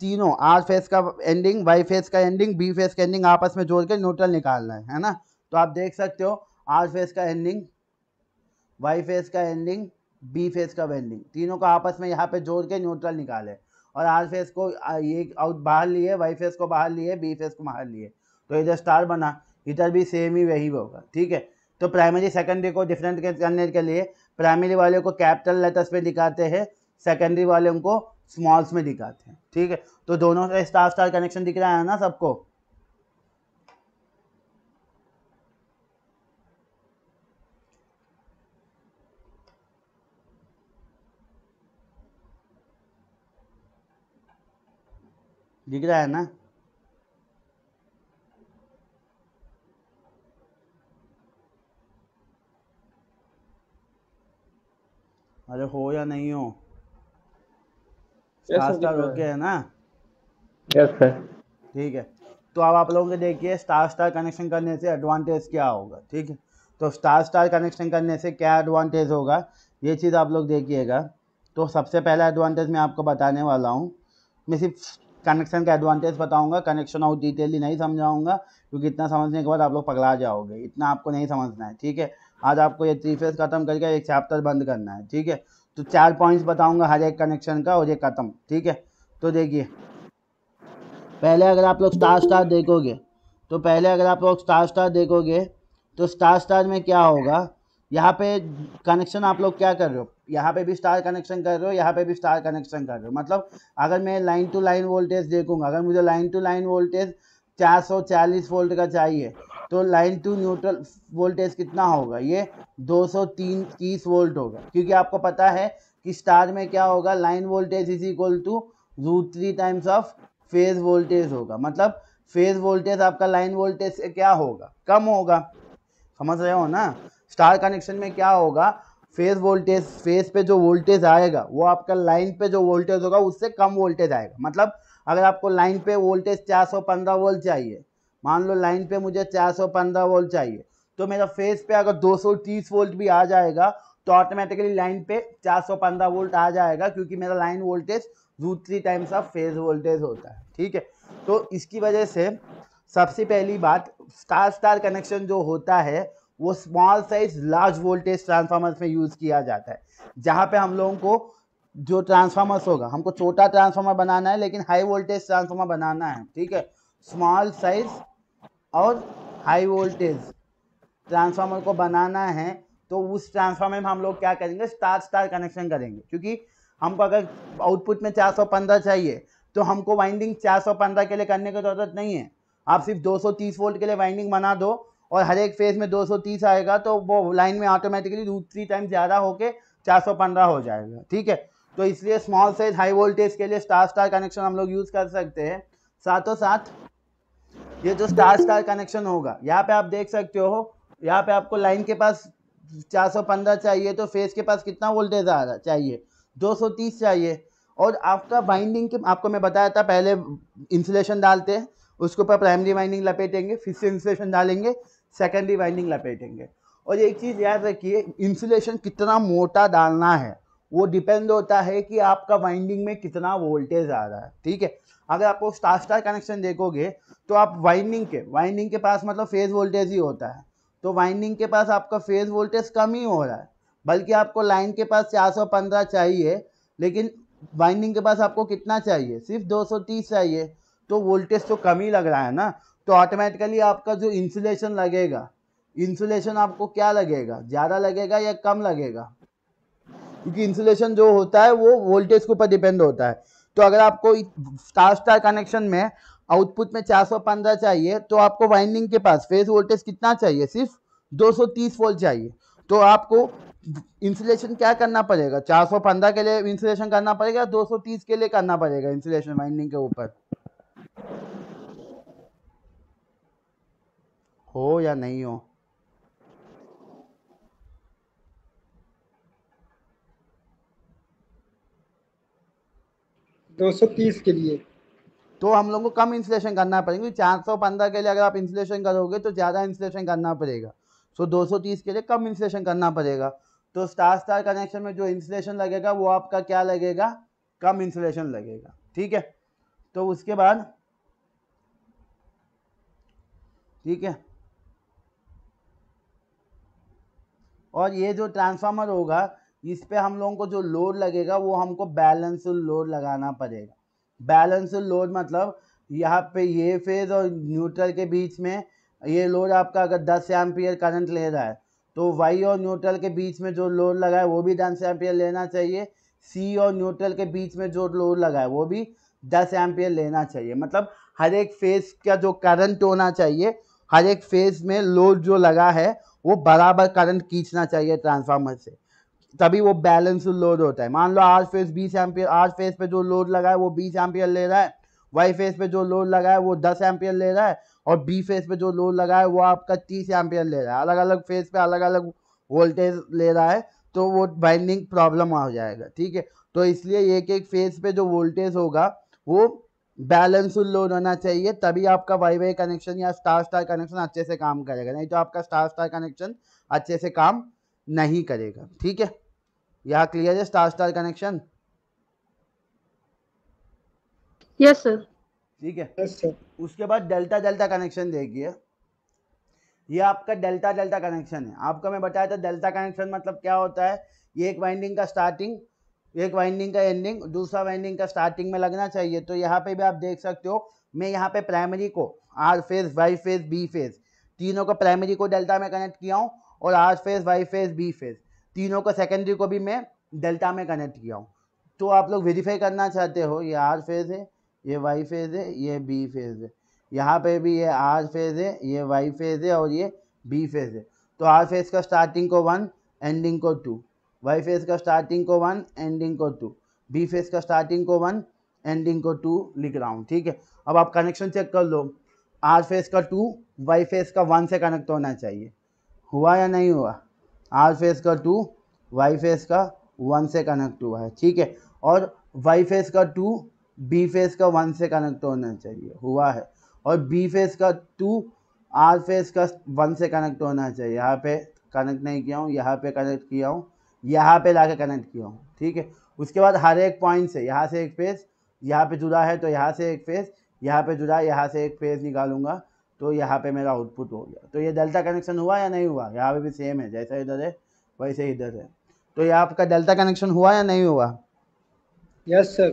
तीनों आर फेस का एंडिंग वाई फेस का एंडिंग बी फेस का एंडिंग आपस में जोड़ के न्यूट्रल निकालना है है ना तो आप देख सकते हो आर फेस का एंडिंग वाई फेस का एंडिंग बी फेस का एंडिंग तीनों को आपस में यहाँ पे जोड़ के न्यूट्रल निकाले और आर फेस को ये आउट बाहर लिए वाई फेस को बाहर लिए बी फेस को बाहर लिए तो इधर स्टार बना इधर भी सेम ही वही होगा ठीक है तो प्राइमरी सेकेंडरी को डिफरेंट करने के लिए प्राइमरी वाले को कैपिटल लेटर्स पे दिखाते हैं सेकेंडरी वाले को स्मॉल्स में दिखाते हैं ठीक है तो दोनों से स्टार स्टार कनेक्शन दिख रहा है ना सबको दिख रहा है ना अरे हो या नहीं हो स्टार ओके है ना यस सर ठीक है तो अब आप लोगों के देखिए स्टार स्टार कनेक्शन करने से एडवांटेज क्या होगा ठीक है तो स्टार स्टार कनेक्शन करने से क्या एडवांटेज होगा ये चीज़ आप लोग देखिएगा तो सबसे पहला एडवांटेज मैं आपको बताने वाला हूँ मैं सिर्फ कनेक्शन का एडवांटेज बताऊंगा कनेक्शन आउट डिटेली नहीं समझाऊंगा क्योंकि इतना समझने के बाद आप लोग पकड़ा जाओगे इतना आपको नहीं समझना है ठीक है आज आपको ये थ्री फेज खत्म करके एक चैप्टर बंद करना है ठीक है तो चार पॉइंट्स बताऊंगा हर एक कनेक्शन का और ये ख़त्म ठीक है तो देखिए पहले अगर आप लोग स्टार स्टार देखोगे तो पहले अगर आप लोग स्टार स्टार देखोगे तो स्टार स्टार में क्या होगा यहाँ पे कनेक्शन आप लोग क्या कर रहे हो यहाँ पे भी स्टार कनेक्शन कर रहे हो यहाँ पे भी स्टार कनेक्शन कर रहे हो मतलब अगर मैं लाइन टू लाइन वोल्टेज देखूंगा अगर मुझे line to line voltage 440 volt का चाहिए तो लाइन टू न्यूट्रल वोल्टेज कितना होगा ये 203 तीस वोल्ट होगा क्योंकि आपको पता है कि स्टार में क्या होगा line voltage is equal to root three times of phase voltage होगा मतलब फेज वोल्टेज आपका लाइन वोल्टेज से क्या होगा कम होगा समझ रहे हो ना स्टार कनेक्शन में क्या होगा फेज वोल्टेज फेज पे जो वोल्टेज आएगा वो आपका लाइन पे जो वोल्टेज होगा उससे कम वोल्टेज आएगा मतलब अगर आपको लाइन पे वोल्टेज 415 वोल्ट चाहिए मान लो लाइन पे मुझे 415 वोल्ट चाहिए तो मेरा फेस पे अगर 230 वोल्ट भी आ जाएगा तो ऑटोमेटिकली लाइन पे 415 वोल्ट आ जाएगा क्योंकि मेरा line voltage root three times of phase voltage होता है ठीक है तो इसकी वजह से सबसे पहली बात स्टार स्टार कनेक्शन जो होता है वो small size large voltage transformer में यूज़ किया जाता है जहाँ पे हम लोगों को जो ट्रांसफार्मर्स होगा हमको छोटा ट्रांसफार्मर बनाना है लेकिन हाई वोल्टेज ट्रांसफार्मर बनाना है ठीक है स्मॉल साइज और हाई वोल्टेज ट्रांसफार्मर को बनाना है तो उस ट्रांसफार्मर में हम लोग क्या करेंगे स्टार स्टार कनेक्शन करेंगे क्योंकि हमको अगर आउटपुट में 415 चाहिए तो हमको वाइंडिंग 415 के लिए करने की ज़रूरत नहीं है आप सिर्फ 230 वोल्ट के लिए वाइंडिंग बना दो और हर एक फेज में 230 आएगा तो वो लाइन में ऑटोमेटिकली रूट थ्री टाइम ज़्यादा होके 415 हो जाएगा ठीक है तो इसलिए स्मॉल साइज हाई वोल्टेज के लिए स्टार स्टार कनेक्शन हम लोग यूज़ कर सकते हैं साथों साथ ये जो स्टार स्टार कनेक्शन होगा यहाँ पे आप देख सकते हो यहाँ पे आपको लाइन के पास 415 चाहिए तो फेस के पास कितना वोल्टेज आ रहा चाहिए 230 चाहिए और आपका बाइंडिंग के आपको मैं बताया था पहले इंसुलेशन डालते हैं उसके ऊपर प्राइमरी वाइंडिंग लपेटेंगे फिर से इंसुलेशन डालेंगे सेकेंडरी वाइंडिंग लपेटेंगे और एक चीज़ याद रखिए इंसुलेशन कितना मोटा डालना है वो डिपेंड होता है कि आपका वाइंडिंग में कितना वोल्टेज आ रहा है ठीक है अगर आपको स्टार स्टार कनेक्शन देखोगे तो आप वाइंडिंग के वाइंडिंग के पास मतलब फेज़ वोल्टेज ही होता है तो वाइंडिंग के पास आपका फेज़ वोल्टेज कम ही हो रहा है बल्कि आपको लाइन के पास चार चाहिए लेकिन वाइंडिंग के पास आपको कितना चाहिए सिर्फ 230 चाहिए तो वोल्टेज तो कम ही लग रहा है ना तो ऑटोमेटिकली आपका जो इंसुलेशन लगेगा इंसुलेशन आपको क्या लगेगा ज़्यादा लगेगा या कम लगेगा क्योंकि इंसुलेशन जो होता है वो वोल्टेज के ऊपर डिपेंड होता है तो अगर आपको स्टार स्टार कनेक्शन में आउटपुट में 415 चाहिए तो आपको वाइंडिंग के पास फेज वोल्टेज कितना चाहिए सिर्फ 230 वोल्ट चाहिए तो आपको इंसुलेशन क्या करना पड़ेगा 415 के लिए इंसुलेशन करना पड़ेगा 230 के लिए करना पड़ेगा इंसुलेशन वाइंडिंग के ऊपर हो या नहीं हो 230 के लिए तो हम लोग को कम इंसुलेशन करना पड़ेगा चार सौ पंद्रह के लिए अगर आप इंसुलेशन करोगे तो ज़्यादा इंसुलेशन करना पड़ेगा सो दो सौ तीस के लिए कम इंसुलेशन करना पड़ेगा तो स्टार स्टार कनेक्शन में जो इंसुलेशन लगेगा वो आपका क्या लगेगा कम इंसुलेशन लगेगा ठीक है तो उसके बाद ठीक है और ये जो ट्रांसफार्मर होगा इस पे हम लोगों को जो लोड लगेगा वो हमको बैलेंस लोड लगाना पड़ेगा बैलेंस लोड मतलब यहाँ पे ये फेज और न्यूट्रल के बीच में ये लोड आपका अगर दस एम्पियर करंट ले रहा है तो वाई और न्यूट्रल के बीच में जो लोड लगा है वो भी दस एम्पियर लेना चाहिए सी और न्यूट्रल के बीच में जो लोड लगा है वो भी दस एम्पियर लेना चाहिए मतलब हर एक फेज का जो करंट होना चाहिए हर एक फेज में लोड जो लगा है वो बराबर करंट खींचना चाहिए ट्रांसफार्मर से तभी वो बैलेंस लोड होता है मान लो आज फेस बीस एम्पियर आज फेस पे जो लोड लगा है वो बीस एम्पियर ले रहा है वाई फेस पे जो लोड लगा है वो दस एम्पियर ले रहा है और बी फेस पे जो लोड लगा है वो आपका तीस एम्पियर ले रहा है अलग अलग फेस पे अलग अलग वोल्टेज ले रहा है तो वो बाइंडिंग प्रॉब्लम आ जाएगा ठीक है तो इसलिए एक एक फेज पे जो वोल्टेज होगा वो बैलेंस लोड होना चाहिए तभी आपका वाई वाई कनेक्शन या स्टार स्टार कनेक्शन अच्छे से काम करेगा नहीं तो आपका स्टार स्टार कनेक्शन अच्छे से काम नहीं करेगा ठीक है यहाँ क्लियर है star star connection yes sir ठीक है yes, उसके बाद डेल्टा डेल्टा कनेक्शन देखिए यह आपका डेल्टा डेल्टा कनेक्शन है आपका मैं बताया था डेल्टा कनेक्शन मतलब क्या होता है ये एक वाइंडिंग का स्टार्टिंग एक वाइंडिंग का एंडिंग दूसरा वाइंडिंग का स्टार्टिंग में लगना चाहिए तो यहाँ पे भी आप देख सकते हो मैं यहाँ पे प्राइमरी को R phase Y phase B phase तीनों को प्राइमरी को डेल्टा में कनेक्ट किया हूँ और R phase Y phase B phase तीनों को सेकेंडरी को भी मैं डेल्टा में कनेक्ट किया हूँ तो आप लोग वेरीफाई करना चाहते हो ये आर फेज है ये वाई फेज है ये बी फेज है यहाँ पे भी ये आर फेज है ये वाई फेज है और ये बी फेज है तो आर फेज का स्टार्टिंग को वन एंडिंग को टू वाई फेज का स्टार्टिंग को वन एंडिंग को टू बी फेज का स्टार्टिंग को वन एंडिंग को टू लिख रहा हूँ ठीक है अब आप कनेक्शन चेक कर लो आर फेज का टू वाई फेज का वन से कनेक्ट होना चाहिए हुआ या नहीं हुआ आर फेस का टू वाई फेस का वन से कनेक्ट हुआ है ठीक है और वाई फेस का टू बी फेस का वन से कनेक्ट होना चाहिए हुआ है और बी फेस का टू आर फेस का वन से कनेक्ट होना चाहिए यहाँ पे कनेक्ट नहीं किया हूँ यहाँ पे कनेक्ट किया हूँ यहाँ पे ला के कनेक्ट किया हूँ ठीक है उसके बाद हर एक पॉइंट से यहाँ से एक फेस यहाँ पे जुड़ा है तो यहाँ से एक फेस यहाँ पे जुड़ा यहाँ से एक फेस निकालूंगा तो यहाँ पे मेरा आउटपुट हो गया तो ये डेल्टा कनेक्शन हुआ या नहीं हुआ यहाँ पे भी सेम है जैसा इधर है वैसे इधर है तो ये आपका डेल्टा कनेक्शन हुआ या नहीं हुआ यस सर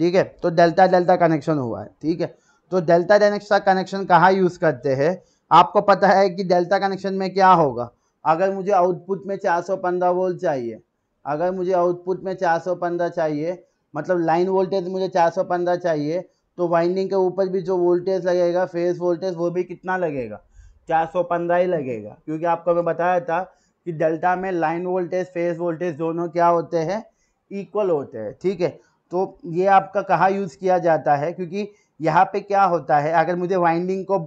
ठीक है तो डेल्टा डेल्टा कनेक्शन हुआ है ठीक है तो डेल्टा डेनेक्सा कनेक्शन कहाँ यूज़ करते हैं आपको पता है कि डेल्टा कनेक्शन में क्या होगा अगर मुझे आउटपुट में पंद्रह वोल्ट चाहिए अगर मुझे आउटपुट में पंद्रह चाहिए मतलब लाइन वोल्टेज मुझे पंद्रह चाहिए तो वाइंडिंग के ऊपर भी जो वोल्टेज लगेगा फेज़ वोल्टेज वो भी कितना लगेगा चार सौ पंद्रह ही लगेगा क्योंकि आपको मैं बताया था कि डेल्टा में लाइन वोल्टेज फेज़ वोल्टेज दोनों क्या होते हैं इक्वल होते हैं ठीक है तो ये आपका कहाँ यूज़ किया जाता है क्योंकि यहाँ पे क्या होता है अगर मुझे वाइंडिंग को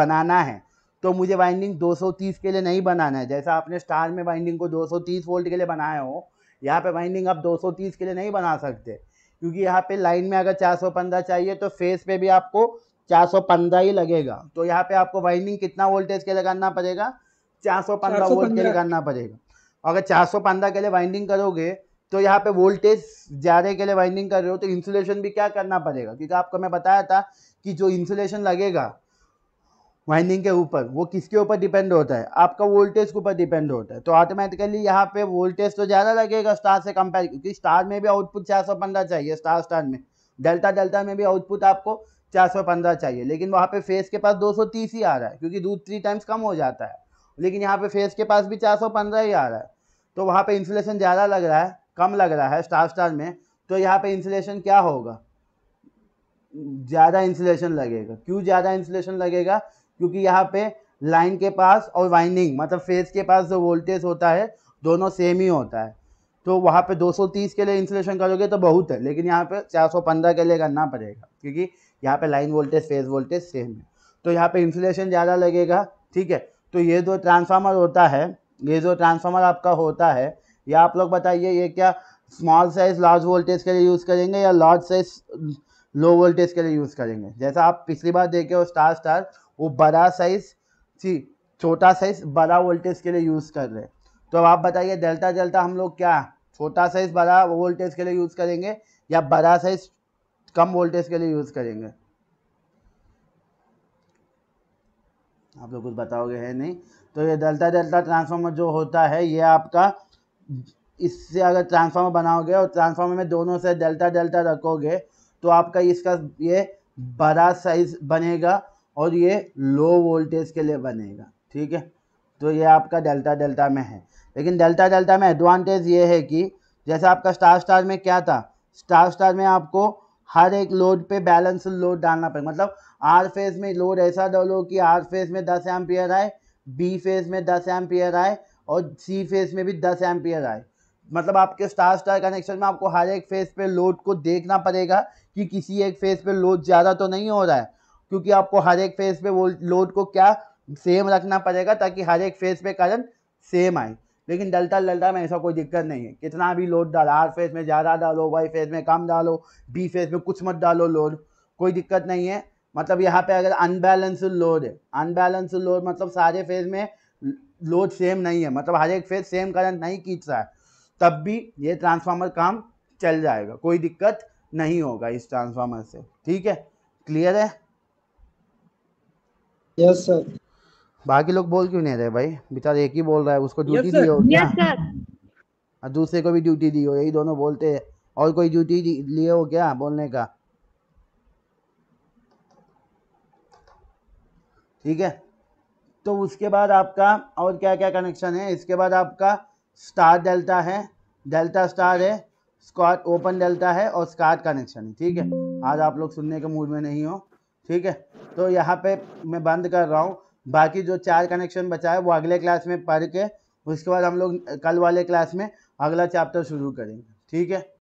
बनाना है तो मुझे वाइंडिंग 230 के लिए नहीं बनाना है जैसा आपने स्टार में वाइंडिंग को 230 वोल्ट के लिए बनाया हो यहाँ पे वाइंडिंग आप 230 के लिए नहीं बना सकते क्योंकि यहाँ पे लाइन में अगर 415 चाहिए तो फेस पे भी आपको 415 ही लगेगा तो यहाँ पे आपको वाइंडिंग कितना वोल्टेज के लगाना पड़ेगा 415 वोल्ट के लगाना पड़ेगा अगर 415 के लिए वाइंडिंग करोगे तो यहाँ पे वोल्टेज ज़्यादा के लिए वाइंडिंग कर रहे हो तो इंसुलेशन भी क्या करना पड़ेगा क्योंकि आपको मैं बताया था कि जो इंसुलेशन लगेगा वाइंडिंग के ऊपर वो किसके ऊपर डिपेंड होता है आपका वोल्टेज के ऊपर डिपेंड होता है तो ऑटोमेटिकली यहाँ पे वोल्टेज तो ज़्यादा लगेगा स्टार से कंपेयर क्योंकि स्टार में भी आउटपुट चार सौ पंद्रह चाहिए स्टार स्टार में डेल्टा डेल्टा में भी आउटपुट आपको चार सौ पंद्रह चाहिए लेकिन वहाँ पे फेस के पास दो सौ तीस ही आ रहा है क्योंकि दूध थ्री टाइम्स कम हो जाता है लेकिन यहाँ पे फेस के पास भी चार सौ पंद्रह ही आ रहा है तो वहाँ पे इंसुलेशन ज़्यादा लग रहा है कम लग रहा है स्टार स्टार में तो यहाँ पे इंसुलेशन क्या होगा ज़्यादा इंसुलेशन लगेगा क्यों ज़्यादा इंसुलेशन लगेगा क्योंकि यहाँ पे लाइन के पास और वाइंडिंग मतलब फेज के पास जो वोल्टेज होता है दोनों सेम ही होता है तो वहाँ पे 230 के लिए इंसुलेशन करोगे तो बहुत है लेकिन यहाँ पे 415 के लिए करना पड़ेगा क्योंकि यहाँ पे line voltage phase voltage same है तो यहाँ पे इंसुलेशन ज़्यादा लगेगा ठीक है तो ये जो ट्रांसफार्मर होता है ये जो ट्रांसफार्मर आपका होता है या आप लोग बताइए ये क्या स्मॉल साइज लार्ज वोल्टेज के लिए यूज़ करेंगे या लार्ज साइज लो वोल्टेज के लिए यूज़ करेंगे जैसा आप पिछली बार देखे हो स्टार स्टार वो बड़ा साइज सी छोटा साइज बड़ा वोल्टेज के लिए यूज़ कर रहे हैं तो अब आप बताइए डेल्टा डेल्टा हम लोग क्या छोटा साइज बड़ा वोल्टेज के लिए यूज़ करेंगे या बड़ा साइज कम वोल्टेज के लिए यूज़ करेंगे आप लोग कुछ बताओगे है नहीं तो ये डेल्टा डेल्टा ट्रांसफार्मर जो होता है ये आपका इससे अगर ट्रांसफार्मर बनाओगे और ट्रांसफार्मर में दोनों से डेल्टा डेल्टा रखोगे तो आपका इसका ये बड़ा साइज बनेगा और ये लो वोल्टेज के लिए बनेगा ठीक है तो ये आपका डेल्टा डेल्टा में है लेकिन डेल्टा डेल्टा में एडवांटेज ये है कि जैसे आपका स्टार स्टार में क्या था स्टार स्टार में आपको हर एक लोड पे बैलेंस लोड डालना पड़ेगा मतलब आर फेज में लोड ऐसा डालो कि आर फेज में दस एम्पियर आए बी फेज में दस एम्पियर आए और सी फेज में भी दस एम्पियर आए मतलब आपके स्टार स्टार कनेक्शन में आपको हर एक फेज पे लोड को देखना पड़ेगा कि किसी एक फेज पे लोड ज़्यादा तो नहीं हो रहा है क्योंकि आपको हर एक फेज पे वो लोड को क्या सेम रखना पड़ेगा ताकि हर एक फेज पे करंट सेम आए लेकिन डलता डलता में ऐसा कोई दिक्कत नहीं है कितना भी लोड डालो हर फेज में ज़्यादा डालो वाई फेज में कम डालो बी फेज में कुछ मत डालो लोड कोई दिक्कत नहीं है मतलब यहाँ पे अगर अनबैलेंसड लोड है अनबैलेंसड लोड मतलब सारे फेज में लोड सेम नहीं है मतलब हर एक फेज सेम करंट नहीं खींच रहा है तब भी ये ट्रांसफार्मर काम चल जाएगा कोई दिक्कत नहीं होगा इस ट्रांसफार्मर से ठीक है क्लियर है यस सर बाकी लोग बोल क्यों नहीं रहे भाई बेचारे एक ही बोल रहा है उसको ड्यूटी दी हो क्या और दूसरे को भी ड्यूटी दी हो यही दोनों बोलते हैं और कोई ड्यूटी लिए हो क्या बोलने का ठीक है तो उसके बाद आपका और क्या क्या कनेक्शन है इसके बाद आपका स्टार डेल्टा है डेल्टा स्टार है स्कॉट ओपन डेल्टा है और स्कॉट कनेक्शन है ठीक है आज आप लोग सुनने के मूड में नहीं हो ठीक है तो यहाँ पे मैं बंद कर रहा हूँ बाकी जो चार कनेक्शन बचा है वो अगले क्लास में पढ़ के उसके बाद हम लोग कल वाले क्लास में अगला चैप्टर शुरू करेंगे ठीक है